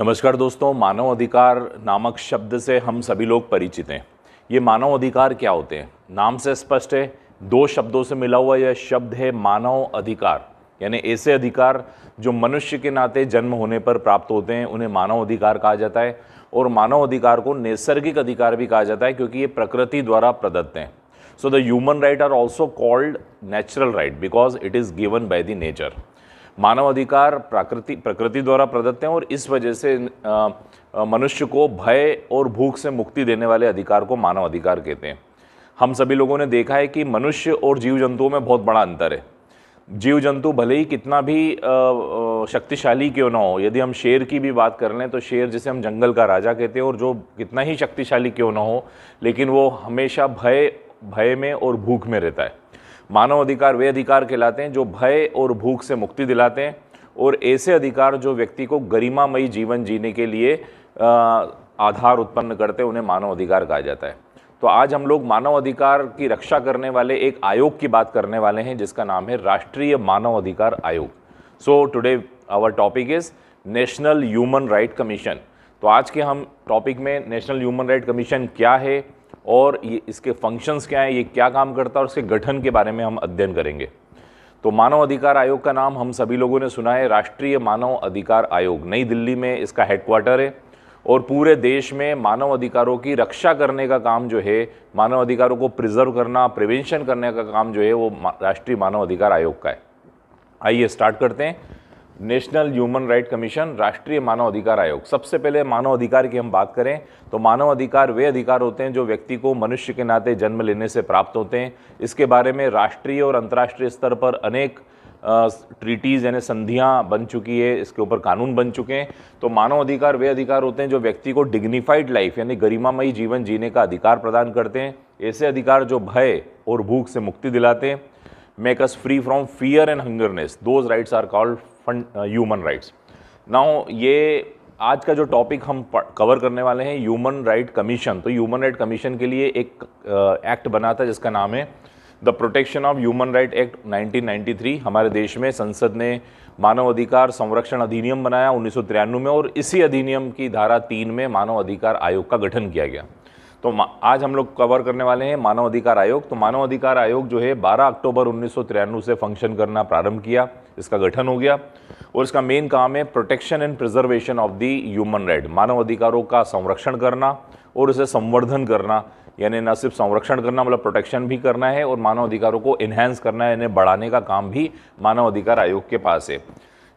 नमस्कार दोस्तों मानव अधिकार नामक शब्द से हम सभी लोग परिचित हैं ये मानव अधिकार क्या होते हैं नाम से स्पष्ट है दो शब्दों से मिला हुआ यह शब्द है मानव अधिकार यानी ऐसे अधिकार जो मनुष्य के नाते जन्म होने पर प्राप्त होते हैं उन्हें मानव अधिकार कहा जाता है और मानव अधिकार को नैसर्गिक अधिकार भी कहा जाता है क्योंकि ये प्रकृति द्वारा प्रदत्त हैं so the human right are also called natural right because it is given by the nature मानव अधिकार प्राकृति प्रकृति द्वारा प्रदत्त हैं और इस वजह से मनुष्य को भय और भूख से मुक्ति देने वाले अधिकार को मानव अधिकार कहते हैं हम सभी लोगों ने देखा है कि मनुष्य और जीव जंतुओं में बहुत बड़ा अंतर है जीव जंतु भले ही कितना भी शक्तिशाली क्यों ना हो यदि हम शेर की भी बात कर लें तो शेर जिसे हम जंगल का राजा कहते हैं और जो कितना ही शक्तिशाली क्यों ना हो लेकिन वो हमेशा भय भय में और भूख में रहता है मानव अधिकार वे अधिकार कहलाते हैं जो भय और भूख से मुक्ति दिलाते हैं और ऐसे अधिकार जो व्यक्ति को गरिमामयी जीवन जीने के लिए आधार उत्पन्न करते हैं उन्हें मानव अधिकार कहा जाता है तो आज हम लोग मानव अधिकार की रक्षा करने वाले एक आयोग की बात करने वाले हैं जिसका नाम है राष्ट्रीय मानव अधिकार आयोग so today our topic is national human right commission तो आज के हम टॉपिक में नेशनल ह्यूमन राइट कमीशन क्या है और ये इसके फंक्शंस क्या हैं ये क्या काम करता है और इसके गठन के बारे में हम अध्ययन करेंगे तो मानव अधिकार आयोग का नाम हम सभी लोगों ने सुना है राष्ट्रीय मानव अधिकार आयोग नई दिल्ली में इसका हेडक्वार्टर है और पूरे देश में मानव अधिकारों की रक्षा करने का काम जो है मानव अधिकारों को प्रिजर्व करना प्रिवेंशन करने का काम जो है वो राष्ट्रीय मानव अधिकार आयोग का है आइए स्टार्ट करते हैं नेशनल ह्यूमन राइट कमीशन राष्ट्रीय मानव अधिकार आयोग सबसे पहले मानव अधिकार की हम बात करें तो मानव अधिकार वे अधिकार होते हैं जो व्यक्ति को मनुष्य के नाते जन्म लेने से प्राप्त होते हैं इसके बारे में राष्ट्रीय और अंतर्राष्ट्रीय स्तर पर अनेक ट्रीटीज़ यानी संधियाँ बन चुकी है इसके ऊपर कानून बन चुके हैं तो मानव अधिकार वे अधिकार होते हैं जो व्यक्ति को डिग्निफाइड लाइफ यानी गरिमामयी जीवन जीने का अधिकार प्रदान करते हैं ऐसे अधिकार जो भय और भूख से मुक्ति दिलाते हैं make us free from fear and hungerness those rights are called human rights now ये आज का जो टॉपिक हम कवर करने वाले हैं ह्यूमन राइट कमीशन तो ह्यूमन राइट कमीशन के लिए एक एक्ट uh, बना था जिसका नाम है the protection of human right act 1993 हमारे देश में संसद ने मानव अधिकार संरक्षण अधिनियम बनाया उन्नीस में और इसी अधिनियम की धारा तीन में मानव अधिकार आयोग का गठन किया गया तो आज हम लोग कवर करने वाले हैं मानव अधिकार आयोग तो मानव अधिकार आयोग जो है 12 अक्टूबर उन्नीस से फंक्शन करना प्रारंभ किया इसका गठन हो गया और इसका मेन काम है protection and preservation of the human right मानव अधिकारों का संरक्षण करना और उसे संवर्धन करना यानी न सिर्फ संरक्षण करना मतलब प्रोटेक्शन भी करना है और मानव अधिकारों को इन्हेंस करना है इन्हें बढ़ाने का काम भी मानव अधिकार आयोग के पास है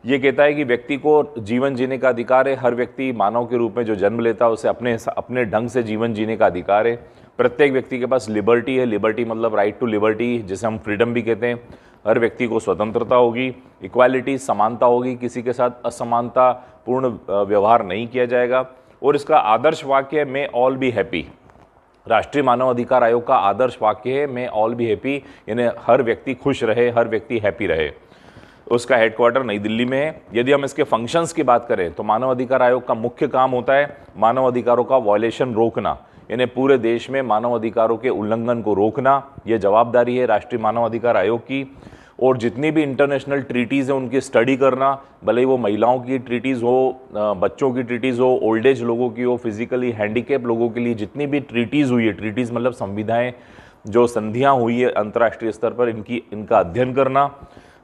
ये कहता है कि व्यक्ति को जीवन जीने का अधिकार है हर व्यक्ति मानव के रूप में जो जन्म लेता है उसे अपने अपने ढंग से जीवन जीने का अधिकार है प्रत्येक व्यक्ति के पास लिबर्टी है लिबर्टी मतलब राइट टू लिबर्टी जिसे हम फ्रीडम भी कहते हैं हर व्यक्ति को स्वतंत्रता होगी इक्वालिटी समानता होगी किसी के साथ असमानता पूर्ण व्यवहार नहीं किया जाएगा और इसका आदर्श वाक्य है मे ऑल बी हैप्पी राष्ट्रीय मानव अधिकार आयोग का आदर्श वाक्य है मे ऑल बी हैप्पी यानी हर व्यक्ति खुश रहे हर व्यक्ति हैप्पी रहे उसका हेडक्वार्टर नई दिल्ली में है यदि हम इसके फंक्शंस की बात करें तो मानव अधिकार आयोग का मुख्य काम होता है मानव अधिकारों का वॉयलेशन रोकना यानी पूरे देश में मानव अधिकारों के उल्लंघन को रोकना यह जवाबदारी है राष्ट्रीय मानव अधिकार आयोग की और जितनी भी इंटरनेशनल ट्रीटीज़ हैं उनकी स्टडी करना भले ही वो महिलाओं की ट्रीटीज़ हो बच्चों की ट्रीटीज़ हो ओल्ड एज लोगों की हो फिजिकली हैंडीकेप लोगों के लिए जितनी भी ट्रीटीज़ हुई है ट्रीटीज़ मतलब संविधाएँ जो संधियाँ हुई है अंतर्राष्ट्रीय स्तर पर इनकी इनका अध्ययन करना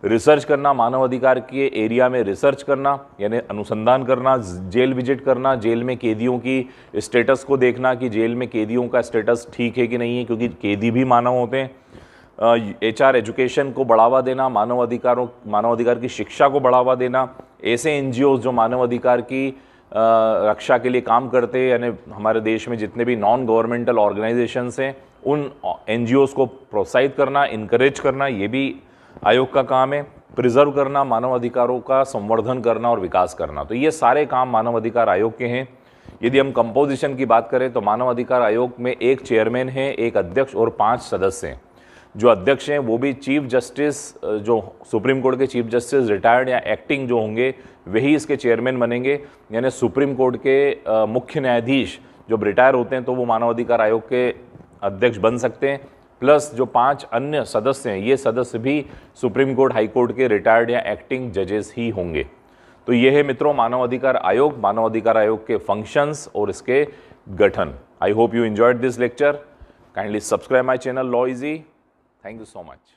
रिसर्च करना मानव अधिकार के एरिया में रिसर्च करना यानी अनुसंधान करना जेल विजिट करना जेल में कैदियों की स्टेटस को देखना कि जेल में कैदियों का स्टेटस ठीक है कि नहीं है क्योंकि कैदी भी मानव होते हैं एच आर एजुकेशन को बढ़ावा देना मानव अधिकारों मानव अधिकार की शिक्षा को बढ़ावा देना ऐसे एन जो मानव अधिकार की आ, रक्षा के लिए काम करते यानी हमारे देश में जितने भी नॉन गवर्नमेंटल ऑर्गेनाइजेशंस हैं उन एन को प्रोत्साहित करना इनक्रेज करना ये भी आयोग का काम है प्रिजर्व करना मानव अधिकारों का संवर्धन करना और विकास करना तो ये सारे काम मानव अधिकार आयोग के हैं यदि हम कंपोजिशन की बात करें तो मानव अधिकार आयोग में एक चेयरमैन है एक अध्यक्ष और पांच सदस्य हैं जो अध्यक्ष हैं वो भी चीफ जस्टिस जो सुप्रीम कोर्ट के चीफ जस्टिस रिटायर्ड या एक्टिंग जो होंगे वही इसके चेयरमैन बनेंगे यानी सुप्रीम कोर्ट के मुख्य न्यायाधीश जब रिटायर होते हैं तो वो मानव अधिकार आयोग के अध्यक्ष बन सकते हैं प्लस जो पांच अन्य सदस्य हैं ये सदस्य भी सुप्रीम कोर्ट हाई कोर्ट के रिटायर्ड या एक्टिंग जजेस ही होंगे तो ये है मित्रों मानवाधिकार आयोग मानव अधिकार आयोग के फंक्शंस और इसके गठन I hope you enjoyed this lecture kindly subscribe my channel law easy thank you so much